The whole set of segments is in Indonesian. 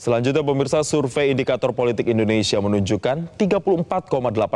Selanjutnya pemirsa survei indikator politik Indonesia menunjukkan 34,8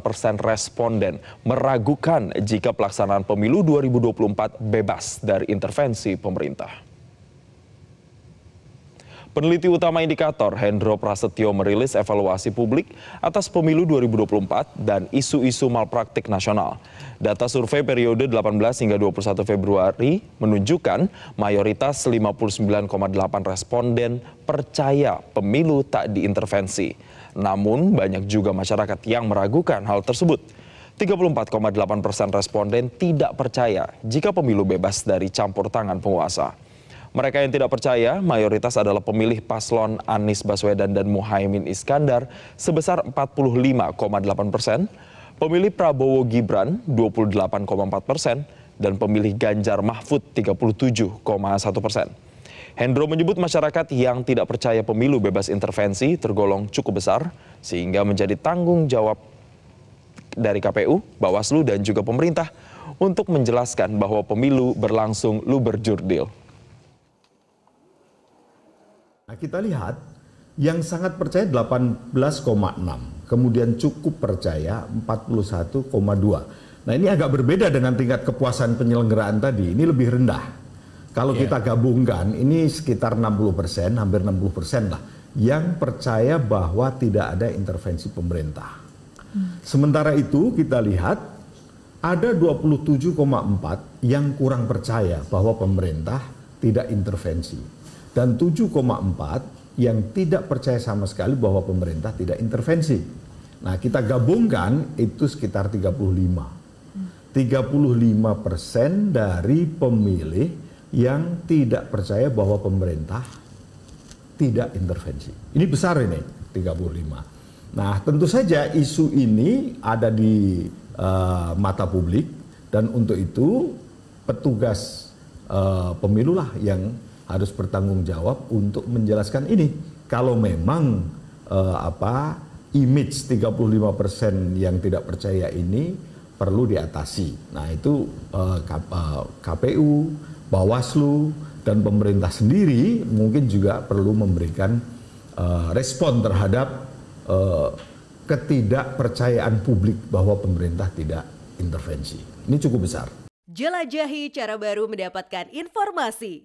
persen responden meragukan jika pelaksanaan pemilu 2024 bebas dari intervensi pemerintah. Peneliti utama indikator Hendro Prasetyo merilis evaluasi publik atas pemilu 2024 dan isu-isu malpraktik nasional. Data survei periode 18 hingga 21 Februari menunjukkan mayoritas 59,8 responden percaya pemilu tak diintervensi. Namun banyak juga masyarakat yang meragukan hal tersebut. 34,8 persen responden tidak percaya jika pemilu bebas dari campur tangan penguasa. Mereka yang tidak percaya mayoritas adalah pemilih paslon Anies Baswedan dan Muhaimin Iskandar sebesar 45,8 persen, pemilih Prabowo Gibran 28,4 persen, dan pemilih Ganjar Mahfud 37,1 persen. Hendro menyebut masyarakat yang tidak percaya pemilu bebas intervensi tergolong cukup besar sehingga menjadi tanggung jawab dari KPU, Bawaslu dan juga pemerintah untuk menjelaskan bahwa pemilu berlangsung luber jurdil. Nah, kita lihat yang sangat percaya 18,6, kemudian cukup percaya 41,2. Nah, ini agak berbeda dengan tingkat kepuasan penyelenggaraan tadi. Ini lebih rendah. Kalau yeah. kita gabungkan, ini sekitar 60%, persen, hampir 60% persen lah yang percaya bahwa tidak ada intervensi pemerintah. Hmm. Sementara itu kita lihat ada 27,4 yang kurang percaya bahwa pemerintah tidak intervensi dan 7,4 yang tidak percaya sama sekali bahwa pemerintah tidak intervensi. Nah, kita gabungkan itu sekitar 35. 35 persen dari pemilih yang tidak percaya bahwa pemerintah tidak intervensi. Ini besar ini, 35. Nah, tentu saja isu ini ada di uh, mata publik dan untuk itu petugas uh, pemilulah yang harus bertanggung jawab untuk menjelaskan ini. Kalau memang uh, apa image 35% yang tidak percaya ini perlu diatasi. Nah, itu uh, eh, KPU, eh, Bawaslu dan pemerintah sendiri mungkin juga perlu memberikan uh, respon terhadap uh, ketidakpercayaan publik bahwa pemerintah tidak intervensi. Ini cukup besar. Jelajahi cara baru mendapatkan informasi.